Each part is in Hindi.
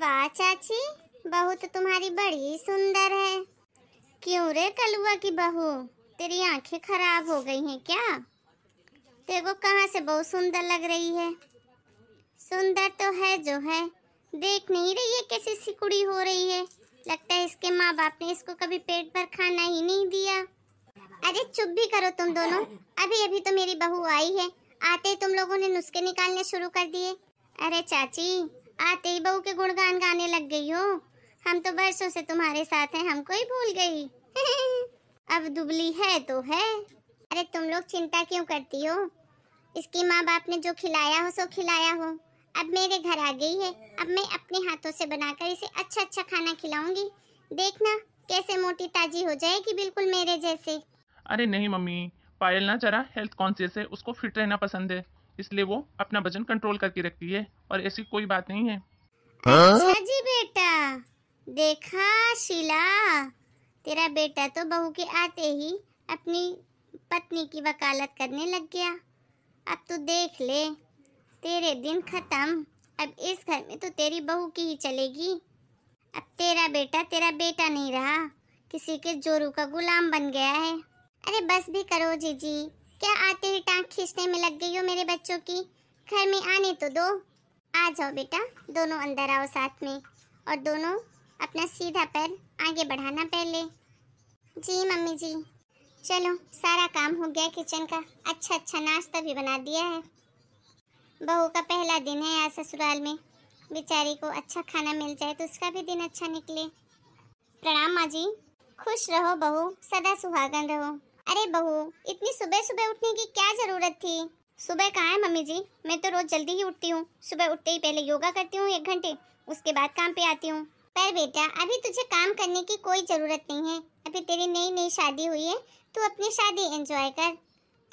वाह चाची बहू तो तुम्हारी बड़ी सुंदर है क्यों रे कलुआ की बहू तेरी आंखें खराब हो गई हैं क्या देखो कहाँ से बहुत सुंदर लग रही है सुंदर तो है जो है देख नहीं रही है कैसी सिकुड़ी हो रही है लगता है इसके माँ बाप ने इसको कभी पेट भर खाना ही नहीं दिया अरे चुप भी करो तुम दोनों अभी अभी तो मेरी बहू आई है आते ही तुम लोगों ने नुस्खे निकालने शुरू कर दिए अरे चाची आते ही बहू के गुणगान गाने लग गई हो हम तो बरसों से तुम्हारे साथ हैं हमको ही भूल गई अब दुबली है तो है अरे तुम लोग चिंता क्यों करती हो इसकी माँ बाप ने जो खिलाया हो सो खिलाया हो अब मेरे घर आ गई है अब मैं अपने हाथों से बनाकर इसे अच्छा अच्छा खाना खिलाऊंगी देखना कैसे मोटी ताजी हो जाएगी बिल्कुल मेरे जैसे अरे नहीं मम्मी पायल ना जरा हेल्थ कॉन्शियस है उसको फिट रहना पसंद है इसलिए वो अपना वजन कंट्रोल करके रखती है और ऐसी कोई बात नहीं है अच्छा जी बेटा देखा शिला तेरा बेटा तो बहू के आते ही अपनी पत्नी की वकालत करने लग गया अब तू देख ले तेरे दिन खत्म अब इस घर में तो तेरी बहू की ही चलेगी अब तेरा बेटा तेरा बेटा नहीं रहा किसी के जोरू का गुलाम बन गया है अरे बस भी करो जीजी क्या आते ही टांग खींचने में लग गई हो मेरे बच्चों की घर में आने तो दो आ जाओ बेटा दोनों अंदर आओ साथ में और दोनों अपना सीधा पैर आगे बढ़ाना पहले जी मम्मी जी चलो सारा काम हो गया किचन का अच्छा अच्छा नाश्ता भी बना दिया है बहू का पहला दिन है यहाँ ससुराल में बेचारी को अच्छा खाना मिल जाए तो उसका भी दिन अच्छा निकले प्रणाम माँ जी खुश रहो बहू सदा सुहागन रहो अरे बहू इतनी सुबह सुबह उठने की क्या ज़रूरत थी सुबह कहाँ है मम्मी जी मैं तो रोज़ जल्दी ही उठती हूँ सुबह उठते ही पहले योगा करती हूँ एक घंटे उसके बाद काम पे आती हूँ पर बेटा अभी तुझे काम करने की कोई ज़रूरत नहीं है अभी तेरी नई नई शादी हुई है तू अपनी शादी एंजॉय कर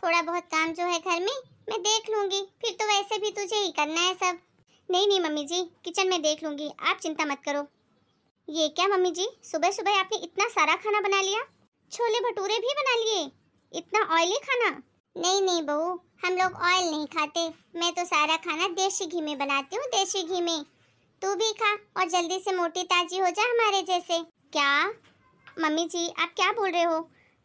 थोड़ा बहुत काम जो है घर में मैं देख लूँगी फिर तो वैसे भी तुझे ही करना है सब नहीं नहीं मम्मी जी किचन में देख लूँगी आप चिंता मत करो ये क्या मम्मी जी सुबह सुबह आपने इतना सारा खाना बना लिया छोले भटूरे भी बना लिए इतना ऑयली खाना नहीं नहीं बहू हम लोग ऑयल नहीं खाते मैं तो सारा खाना देसी घी में बनाती हूँ देसी घी में तू भी खा और जल्दी से मोटी ताजी हो जा हमारे जैसे क्या मम्मी जी आप क्या बोल रहे हो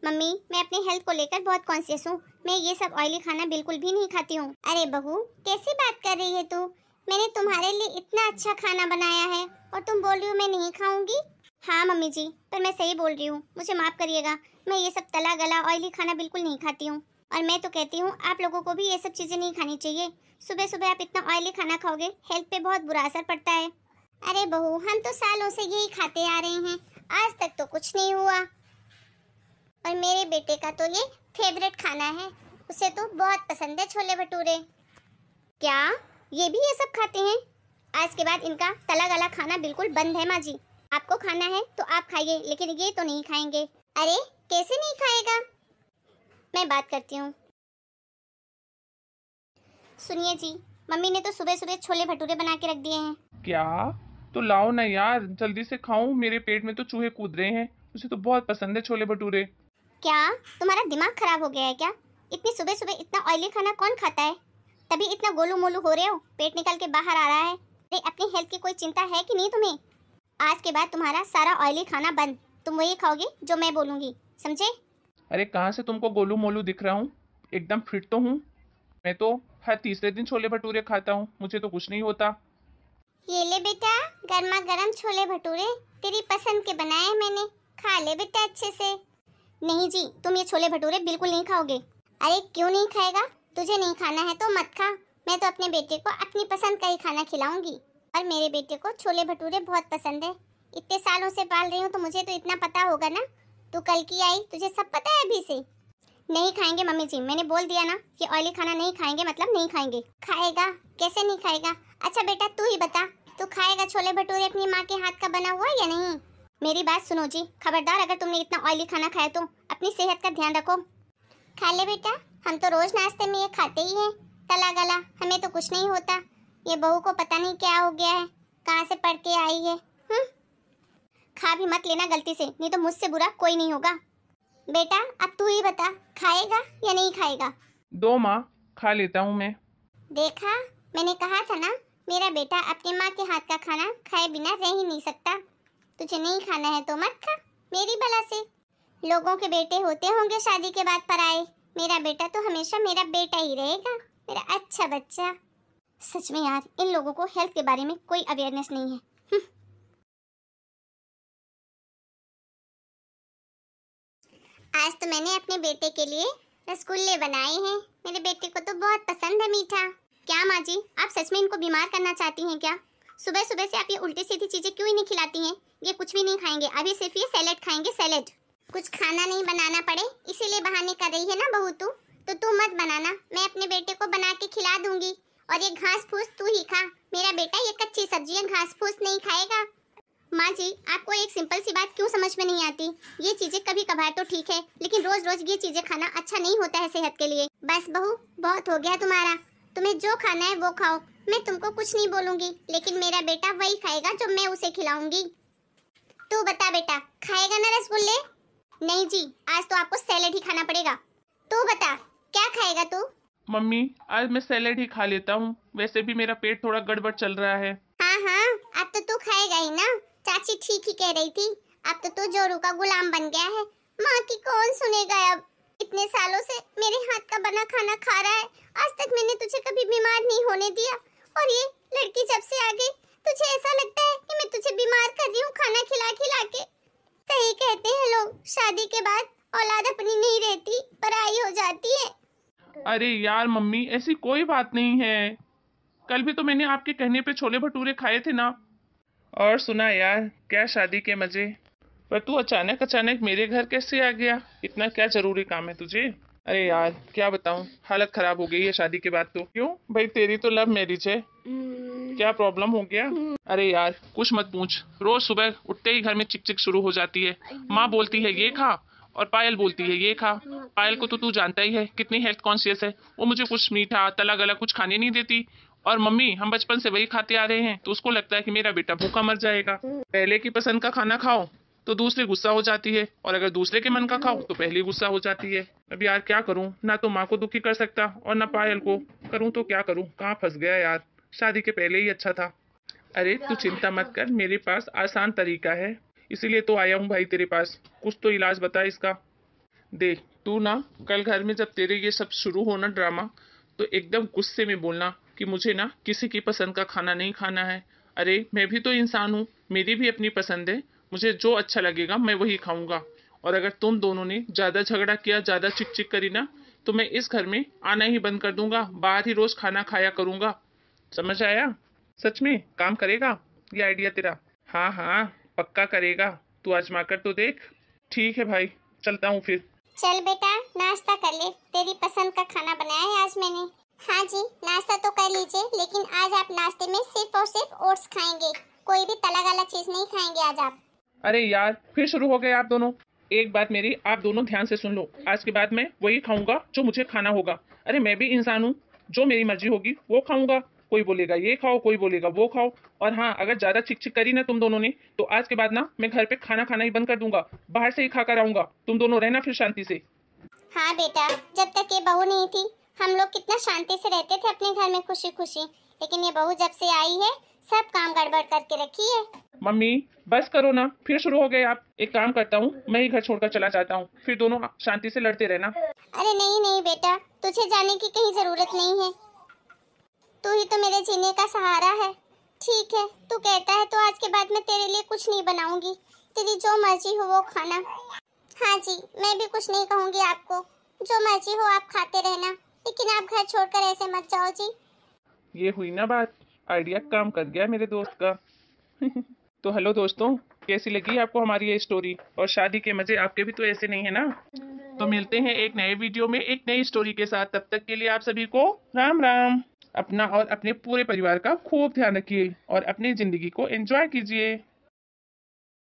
मम्मी मैं अपने हेल्थ को लेकर बहुत कॉन्शियस हूँ मैं ये सब ऑयली खाना बिल्कुल भी नहीं खाती हूँ अरे बहू कैसी बात कर रही है तू मैंने तुम्हारे लिए इतना अच्छा खाना बनाया है और तुम बोल रही हो मैं नहीं खाऊंगी हाँ मम्मी जी पर मैं सही बोल रही हूँ मुझे माफ़ करिएगा मैं ये सब तला गला ऑयली खाना बिल्कुल नहीं खाती हूँ और मैं तो कहती हूँ आप लोगों को भी ये सब चीज़ें नहीं खानी चाहिए सुबह सुबह आप इतना ऑयली खाना खाओगे हेल्थ पे बहुत बुरा असर पड़ता है अरे बहू हम तो सालों से यही खाते आ रहे हैं आज तक तो कुछ नहीं हुआ और मेरे बेटे का तो ये फेवरेट खाना है उसे तो बहुत पसंद है छोले भटूरे क्या ये भी ये सब खाते हैं आज के बाद इनका तला गला खाना बिल्कुल बंद है माँ जी आपको खाना है तो आप खाइए लेकिन ये तो नहीं खाएंगे अरे कैसे नहीं खाएगा मैं बात करती हूँ सुनिए जी मम्मी ने तो सुबह सुबह छोले भटूरे बना के रख दिए हैं क्या तो लाओ ना यार जल्दी से खाऊं मेरे पेट में तो चूहे कूद रहे हैं उसे तो बहुत पसंद है छोले भटूरे क्या तुम्हारा दिमाग खराब हो गया है क्या इतनी सुबह सुबह इतना ऑयली खाना कौन खाता है तभी इतना गोलू मोलू हो रहे हो पेट निकल के बाहर आ रहा है अरे अपनी हेल्थ की कोई चिंता है कि नहीं तुम्हें आज के बाद तुम्हारा सारा ऑयली खाना बंद तुम वही खाओगे जो मैं बोलूँगी समझे अरे कहाँ से तुमको गोलू मोलू दिख रहा हूँ एकदम फिट तो हूँ मैं तो हर तीसरे दिन छोले भटूरे खाता हूँ मुझे तो कुछ नहीं होता ये ले बेटा गर्मा गर्म छोले भटूरे तेरी पसंद के बनाए मैंने खा ले बेटा अच्छे से नहीं जी तुम ये छोले भटूरे बिल्कुल नहीं खाओगे अरे क्यों नहीं खाएगा तुझे नहीं खाना है तो मत खा मैं तो अपने बेटे को अपनी पसंद का ही खाना खिलाऊंगी और मेरे बेटे को छोले भटूरे बहुत पसंद है इतने सालों से पाल रही हूँ तो मुझे तो इतना पता होगा ना तू कल की आई तुझे सब पता है अभी से नहीं खाएंगे मम्मी जी मैंने बोल दिया ना कि ऑयली खाना नहीं खाएंगे मतलब नहीं खाएंगे खाएगा कैसे नहीं खाएगा अच्छा बेटा तू ही बता तू खाएगा छोले भटूरे अपनी माँ के हाथ का बना हुआ या नहीं मेरी बात सुनो जी खबरदार अगर तुमने इतना ऑयली खाना खाया तो अपनी सेहत का ध्यान रखो खा ले बेटा हम तो रोज नाश्ते में ये खाते ही हैं तला गला हमें तो कुछ नहीं होता ये बहू को पता नहीं क्या हो गया है कहाँ से पढ़ के आई है हुँ? हम्म? खा भी मत लेना गलती से नहीं तो मुझसे बुरा कोई नहीं होगा बेटा अब तू ही बता खाएगा या नहीं खाएगा दो माँ खा लेता हूँ मैं देखा मैंने कहा था ना मेरा बेटा अपने माँ के हाथ का खाना खाए बिना रह ही नहीं सकता तुझे नहीं खाना है तो मत खा मेरी भला से लोगों के बेटे होते होंगे शादी के बाद पर आए मेरा बेटा तो हमेशा मेरा बेटा ही रहेगा मेरा अच्छा बच्चा सच में यार इन लोगों को हेल्थ के बारे में कोई अवेयरनेस नहीं है हम्म। आज तो मैंने अपने बेटे के लिए रसगुल्ले बनाए हैं मेरे बेटे को तो बहुत पसंद है मीठा क्या माँ जी आप सच में इनको बीमार करना चाहती हैं क्या सुबह सुबह से आप ये उल्टी सीधी चीज़ें क्यों ही नहीं खिलाती हैं ये कुछ भी नहीं खाएंगे अभी सिर्फ ये सैलेड खाएंगे सैलेड कुछ खाना नहीं बनाना पड़े इसीलिए बहाने कर रही है ना बहू तू तो तू मत बनाना मैं अपने बेटे को बना के खिला दूंगी और ये घास फूस तू ही खा मेरा बेटा ये कच्ची सब्जियां घास फूस नहीं खाएगा माँ जी आपको एक सिंपल सी बात क्यों समझ में नहीं आती ये चीजें कभी कभार तो ठीक है लेकिन रोज रोज ये चीजें खाना अच्छा नहीं होता है सेहत के लिए बस बहू बहुत हो गया तुम्हारा तुम्हें जो खाना है वो खाओ मैं तुमको कुछ नहीं बोलूंगी लेकिन मेरा बेटा वही खाएगा जो मैं उसे खिलाऊंगी तू बता बेटा खाएगा ना रसगुल्ले नहीं जी आज तो आपको सैलेड ही खाना पड़ेगा तू बता क्या खाएगा तू मम्मी आज मैं सैलेड ही खा लेता हूँ वैसे भी मेरा पेट थोड़ा गड़बड़ चल रहा है हाँ हाँ अब तो तू खाएगा ही ना चाची ठीक ही कह रही थी अब तो तू जोरू का गुलाम बन गया है माँ की कौन सुनेगा अब इतने सालों से मेरे हाथ का बना खाना खा रहा है आज तक मैंने तुझे कभी बीमार नहीं होने दिया और ये लड़की जब से आ गई तुझे ऐसा लगता है कि मैं तुझे बीमार कर रही हूँ खाना खिला खिला के सही कहते हैं लोग शादी के बाद औलाद अपनी नहीं रहती पराई हो जाती है अरे यार मम्मी ऐसी कोई बात नहीं है कल भी तो मैंने आपके कहने पे छोले भटूरे खाए थे ना और सुना यार क्या शादी के मज़े पर तू अचानक अचानक मेरे घर कैसे आ गया इतना क्या ज़रूरी काम है तुझे अरे यार क्या बताऊं हालत ख़राब हो गई है शादी के बाद तो क्यों भाई तेरी तो लव मैरिज है हम्म। क्या प्रॉब्लम हो गया हम्म। अरे यार कुछ मत पूछ रोज सुबह उठते ही घर में चिक चिक शुरू हो जाती है माँ बोलती है ये खा और पायल बोलती है ये खा पायल को तो तू जानता ही है कितनी हेल्थ कॉन्शियस है वो मुझे कुछ मीठा तला गला कुछ खाने नहीं देती और मम्मी हम बचपन से वही खाते आ रहे हैं तो उसको लगता है कि मेरा बेटा भूखा मर जाएगा पहले की पसंद का खाना खाओ तो दूसरे गुस्सा हो जाती है और अगर दूसरे के मन का खाओ तो पहली गुस्सा हो जाती है अब यार क्या करूं ना तो माँ को दुखी कर सकता और ना पायल को करूं तो क्या करूं कहाँ फंस गया यार शादी के पहले ही अच्छा था अरे तू चिंता मत कर मेरे पास आसान तरीका है इसीलिए तो आया हूँ भाई तेरे पास कुछ तो इलाज बता इसका देख तू ना कल घर में जब तेरे ये सब शुरू हो ना ड्रामा तो एकदम गुस्से में बोलना कि मुझे ना किसी की पसंद का खाना नहीं खाना है अरे मैं भी तो इंसान हूँ मेरी भी अपनी पसंद है मुझे जो अच्छा लगेगा मैं वही खाऊंगा और अगर तुम दोनों ने ज़्यादा झगड़ा किया ज़्यादा चिक चिक करी ना तो मैं इस घर में आना ही बंद कर दूंगा बाहर ही रोज़ खाना खाया करूंगा समझ आया सच में काम करेगा ये आइडिया तेरा हाँ हाँ पक्का करेगा तू आजमा कर तो देख ठीक है भाई चलता हूँ फिर चल बेटा नाश्ता कर ले तेरी पसंद का खाना बनाया है आज मैंने हाँ जी नाश्ता तो कर लीजिए लेकिन आज आप नाश्ते में सिर्फ और सिर्फ ओट्स खाएंगे कोई भी तला गला चीज नहीं खाएंगे आज आप अरे यार फिर शुरू हो गए आप दोनों एक बात मेरी आप दोनों ध्यान से सुन लो आज के बाद मैं वही खाऊंगा जो मुझे खाना होगा अरे मैं भी इंसान हूँ जो मेरी मर्जी होगी वो खाऊंगा कोई बोलेगा ये खाओ कोई बोलेगा वो खाओ और हाँ अगर ज़्यादा चिक छिक करी ना तुम दोनों ने तो आज के बाद ना मैं घर पे खाना खाना ही बंद कर दूंगा बाहर से ही खा कर आऊंगा तुम दोनों रहना फिर शांति से हाँ बेटा जब तक ये बहू नहीं थी हम लोग कितना शांति से रहते थे अपने घर में खुशी खुशी लेकिन ये बहू जब से आई है सब काम गड़बड़ करके रखी है मम्मी बस करो ना फिर शुरू हो गए आप एक काम करता हूँ मैं ही घर छोड़कर चला जाता हूँ फिर दोनों शांति से लड़ते रहना अरे नहीं नहीं बेटा तुझे जाने की कहीं जरूरत नहीं है तू ही तो मेरे जीने का सहारा है ठीक है तू कहता है तो आज के बाद मैं तेरे लिए कुछ नहीं बनाऊंगी तेरी जो मर्जी हो वो खाना हाँ जी मैं भी कुछ नहीं कहूँगी आपको जो मर्जी हो आप खाते रहना लेकिन आप घर छोड़कर ऐसे मत जाओ जी ये हुई ना बात आइडिया काम कर गया मेरे दोस्त का तो हेलो दोस्तों कैसी लगी आपको हमारी ये स्टोरी और शादी के मज़े आपके भी तो ऐसे नहीं है ना तो मिलते हैं एक नए वीडियो में एक नई स्टोरी के साथ तब तक के लिए आप सभी को राम राम अपना और अपने पूरे परिवार का खूब ध्यान रखिए और अपनी ज़िंदगी को एंजॉय कीजिए